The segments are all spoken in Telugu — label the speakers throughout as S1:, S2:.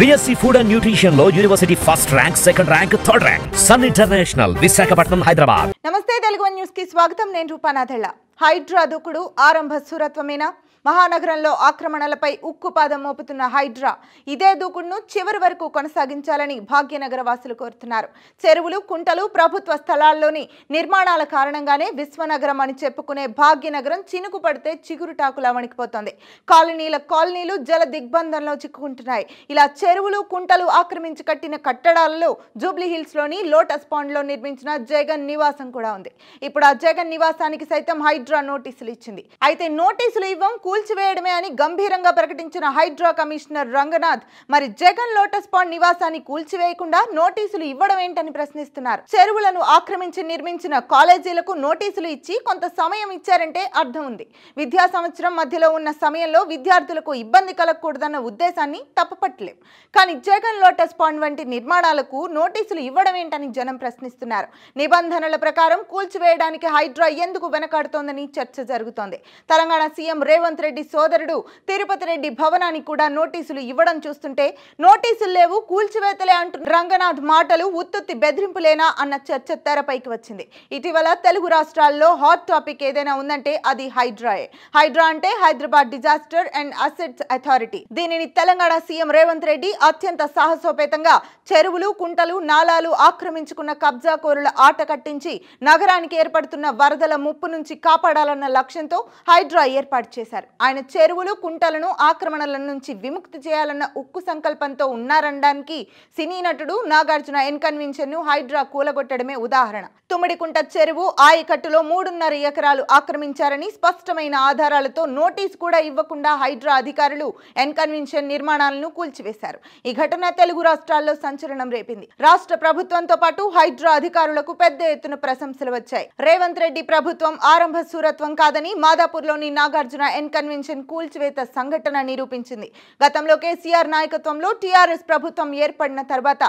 S1: బిఎస్సీ ఫుడ్ అండ్ న్యూట్రిషన్ లో university first rank second rank third rank sun international Visakhapatnam Hyderabad Namaste Telugu news కి స్వాగతం నేను రూపానాథెళ్ళ హైడ్రా దూకుడు ఆరంభ సురత్వమేనా మహానగరంలో ఆక్రమణలపై ఉక్కుపాదం మోపుతున్న హైడ్రా ఇదే దూకుడును చివరి వరకు కొనసాగించాలని భాగ్యనగర వాసులు కోరుతున్నారు చెరువులు కుంటలు ప్రభుత్వ స్థలాల్లోని నిర్మాణాల కారణంగానే విశ్వనగరం అని చెప్పుకునే భాగ్యనగరం చినుకు పడితే చిగురుటాకులా వణికిపోతుంది కాలనీల కాలనీలు జల దిగ్బంధంలో చిక్కుకుంటున్నాయి ఇలా చెరువులు కుంటలు ఆక్రమించి కట్టిన కట్టడాలలో జూబ్లీ హిల్స్లోని లోటస్ పాండ్లో నిర్మించిన జగన్ నివాసం కూడా ఉంది ఇప్పుడు ఆ జగన్ నివాసానికి సైతం హైడ్రా నోటీసులు ఇచ్చింది అయితే నోటీసులు ఇవ్వం కూల్చివేయడమే అని గంభీరంగా ప్రకటించిన హైడ్రా కమిషనర్ రంగనాథ్ మరి జగన్ లోటస్ పాండ్ నివాసాన్ని కూల్చివేయకుండా నోటీసులు ఇవ్వడం ఏంటని ప్రశ్నిస్తున్నారు చెరువులను ఆక్రమించి నిర్మించిన కాలేజీలకు నోటీసులు ఇచ్చి కొంత సమయం ఇచ్చారంటే అర్థం ఉంది విద్యా సంవత్సరం మధ్యలో ఉన్న సమయంలో విద్యార్థులకు ఇబ్బంది కలగకూడదన్న ఉద్దేశాన్ని తప్పపట్టలేం కానీ జగన్ లోటస్ పాండ్ వంటి నిర్మాణాలకు నోటీసులు ఇవ్వడం ఏంటని జనం ప్రశ్నిస్తున్నారు నిబంధనల ప్రకారం కూల్చివేయడానికి హైడ్రా ఎందుకు వెనకాడుతోందని చర్చ జరుగుతోంది తెలంగాణ సీఎం రేవంత్ రేవంత్ రెడ్డి సోదరుడు తిరుపతి రెడ్డి భవనానికి కూడా నోటీసులు ఇవ్వడం చూస్తుంటే నోటీసులు లేవు కూల్చివేతలే అంటూ రంగనాథ్ మాటలు ఉత్తుత్తి బెదిరింపులేనా అన్న చర్చ తెరపైకి వచ్చింది ఇటీవల తెలుగు రాష్ట్రాల్లో హాట్ టాపిక్ ఏదైనా ఉందంటే అది హైడ్రాయే హైడ్రా అంటే Hyderabad disaster and assets authority దీనిని తెలంగాణ సీఎం రేవంత్ రెడ్డి అత్యంత సాహసోపేతంగా చెరువులు కుంటలు నాలాలు ఆక్రమించుకున్న కబ్జాకోరుల ఆట కట్టించి నగరానికి ఏర్పడుతున్న వరదల ముప్పు నుంచి కాపాడాలన్న లక్ష్యంతో హైడ్రా ఏర్పాటు చేశారు ఆయన చెరువులు కుంటలను ఆక్రమణల నుంచి విముక్తి చేయాలన్న ఉక్కు సంకల్పంతో ఉన్నారనడానికి సినీ నటుడు నాగార్జున ఇన్కన్వెన్షన్ ను హైడ్రా కూలగొట్టడమే ఉదాహరణ తుమ్మిడికుంట చెరువు ఆయకట్టులో మూడున్నర ఎకరాలు ఆక్రమించారని స్పష్టమైన ఆధారాలతో నోటీస్ కూడా ఇవ్వకుండా హైడ్రా అధికారులు ఎన్కన్వెన్షన్ నిర్మాణాలను కూల్చివేశారు ఈ ఘటన తెలుగు రాష్ట్రాల్లో సంచలనం రేపింది రాష్ట్ర ప్రభుత్వంతో పాటు హైడ్రా అధికారులకు పెద్ద ఎత్తున ప్రశంసలు వచ్చాయి రేవంత్ రెడ్డి ప్రభుత్వం ఆరంభ సూరత్వం కాదని మాదాపూర్లోని నాగార్జున ఎన్కన్ కన్వెన్షన్ కూల్చివేత సంఘటన నిరూపించింది గతంలో కేసీఆర్ నాయకత్వంలో టీఆర్ఎస్ ప్రభుత్వం ఏర్పడిన తర్వాత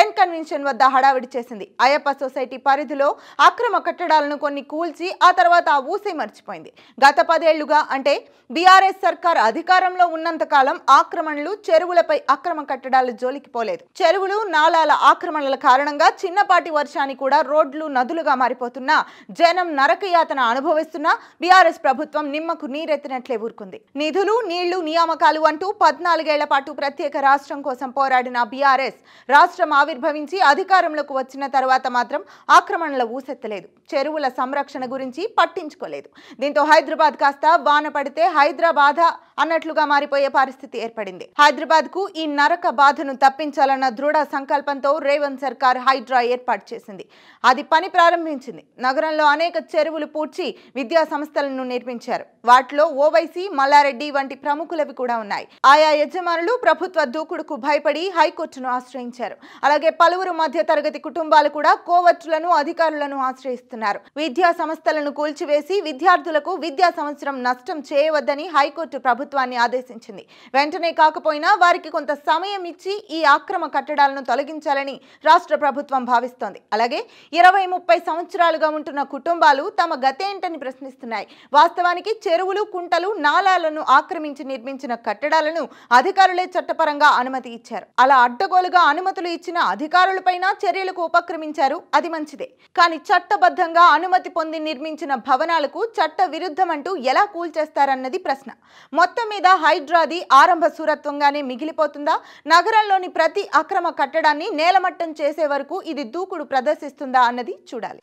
S1: ఎన్ కన్వెన్షన్ వద్ద హడావిడి చేసింది అయ్యప్ప సొసైటీ పరిధిలో అక్రమ కట్టడాలను కొన్ని కూల్చి ఆ తర్వాత ఆ ఊసే మర్చిపోయింది గత పదేళ్లుగా అంటే బీఆర్ఎస్ సర్కార్ అధికారంలో ఉన్నంత కాలం ఆక్రమణలు చెరువులపై అక్రమ కట్టడాలు జోలికి పోలేదు చెరువులు నాలాల ఆక్రమణల కారణంగా చిన్నపాటి వర్షాన్ని కూడా రోడ్లు నదులుగా మారిపోతున్నా జనం నరకయాతన అనుభవిస్తున్నా బీఆర్ఎస్ ప్రభుత్వం నిమ్మకు నీరెత్తినట్లే ఊరుకుంది నిధులు నీళ్లు నియామకాలు అంటూ పద్నాలుగేళ్ల పాటు ప్రత్యేక రాష్ట్రం కోసం పోరాడిన బీఆర్ఎస్ రాష్ట్రం ఆవిర్భవించి అధికారంలోకి వచ్చిన తర్వాత మాత్రం ఆక్రమణల ఊసెత్తలేదు చెరువుల సంరక్షణ గురించి పట్టించుకోలేదు దీంతో హైదరాబాద్ కాస్త వాన పడితే హైదరాబాద్ అన్నట్లుగా మారిపోయే పరిస్థితి ఏర్పడింది హైదరాబాద్ కు ఈ నరక బాధను తప్పించాలన్న దృఢ సంకల్పంతో రేవంత్ సర్కార్ హైడ్రా ఏర్పాటు చేసింది అది పని ప్రారంభించింది నగరంలో అనేక చెరువులు పూడ్చి విద్యా సంస్థలను నిర్మించారు వాటిలో ఓవై ఎల్ఐసి మల్లారెడ్డి వంటి ప్రముఖులవి కూడా ఉన్నాయి ఆయా యజమానులు ప్రభుత్వ దూకుడుకు భయపడి హైకోర్టును ఆశ్రయించారు అలాగే పలువురు మధ్య తరగతి కుటుంబాలు కూడా కోవర్టులను అధికారులను ఆశ్రయిస్తున్నారు విద్యా సంస్థలను కూల్చివేసి విద్యార్థులకు విద్యా సంవత్సరం నష్టం చేయవద్దని హైకోర్టు ప్రభుత్వాన్ని ఆదేశించింది వెంటనే కాకపోయినా వారికి కొంత సమయం ఇచ్చి ఈ ఆక్రమ కట్టడాలను తొలగించాలని రాష్ట్ర ప్రభుత్వం భావిస్తోంది అలాగే ఇరవై ముప్పై సంవత్సరాలుగా ఉంటున్న కుటుంబాలు తమ గతేంటని ప్రశ్నిస్తున్నాయి వాస్తవానికి చెరువులు కుంటలు నాలాలను ఆక్రమించి నిర్మించిన కట్టడాలను అధికారులే చట్టపరంగా అనుమతి ఇచ్చారు అలా అడ్డగోలుగా అనుమతులు ఇచ్చిన అధికారులపైన చర్యలకు ఉపక్రమించారు అది మంచిదే కానీ చట్టబద్ధంగా అనుమతి పొంది నిర్మించిన భవనాలకు చట్ట విరుద్ధమంటూ ఎలా కూల్చేస్తారన్నది ప్రశ్న మొత్తం మీద హైడ్రాది ఆరంభ సూరత్వంగానే మిగిలిపోతుందా నగరంలోని ప్రతి అక్రమ కట్టడాన్ని నేలమట్టం చేసే వరకు ఇది దూకుడు ప్రదర్శిస్తుందా అన్నది చూడాలి